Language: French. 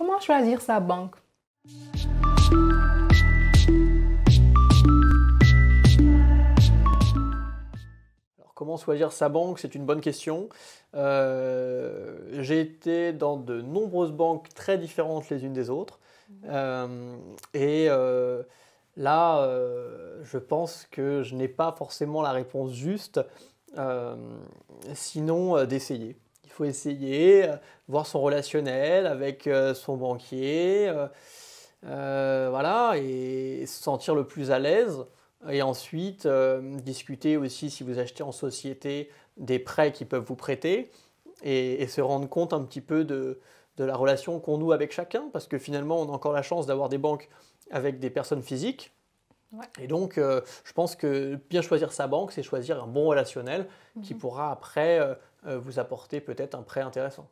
Comment choisir sa banque Comment choisir sa banque C'est une bonne question. Euh, j'ai été dans de nombreuses banques très différentes les unes des autres. Mhm. Euh, et euh, là, je pense que je n'ai pas forcément la réponse juste, sinon d'essayer essayer, euh, voir son relationnel avec euh, son banquier, euh, voilà, et, se sentir le plus à l'aise. Et ensuite, discuter aussi si vous achetez en société des prêts qui peuvent vous prêter et, et se rendre compte un petit peu de, de la relation qu'on noue avec chacun, parce que finalement, on a encore la chance d'avoir des banques avec des personnes physiques et donc, euh, je pense que bien choisir sa banque, c'est choisir un bon relationnel qui mhm. pourra après euh, euh, vous apporter peut-être un prêt intéressant.